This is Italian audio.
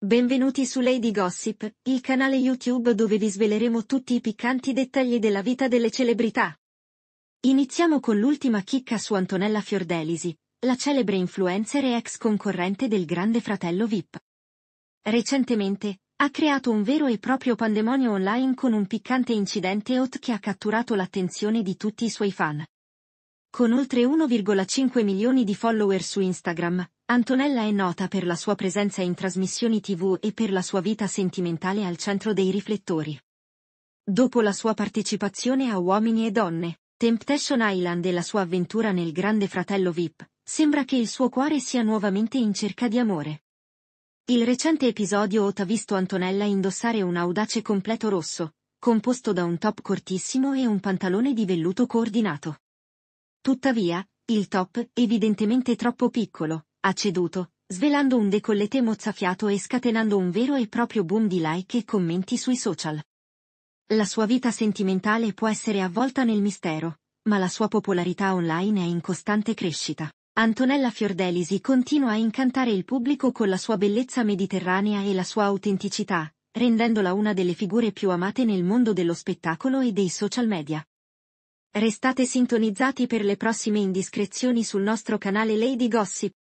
Benvenuti su Lady Gossip, il canale YouTube dove vi sveleremo tutti i piccanti dettagli della vita delle celebrità. Iniziamo con l'ultima chicca su Antonella Fiordelisi, la celebre influencer e ex concorrente del Grande Fratello VIP. Recentemente, ha creato un vero e proprio pandemonio online con un piccante incidente hot che ha catturato l'attenzione di tutti i suoi fan. Con oltre 1,5 milioni di follower su Instagram, Antonella è nota per la sua presenza in trasmissioni tv e per la sua vita sentimentale al centro dei riflettori. Dopo la sua partecipazione a Uomini e Donne, Temptation Island e la sua avventura nel Grande Fratello VIP, sembra che il suo cuore sia nuovamente in cerca di amore. Il recente episodio ha visto Antonella indossare un audace completo rosso, composto da un top cortissimo e un pantalone di velluto coordinato. Tuttavia, il top, evidentemente troppo piccolo, ha ceduto, svelando un decollete mozzafiato e scatenando un vero e proprio boom di like e commenti sui social. La sua vita sentimentale può essere avvolta nel mistero, ma la sua popolarità online è in costante crescita. Antonella Fiordelisi continua a incantare il pubblico con la sua bellezza mediterranea e la sua autenticità, rendendola una delle figure più amate nel mondo dello spettacolo e dei social media. Restate sintonizzati per le prossime indiscrezioni sul nostro canale Lady Gossip.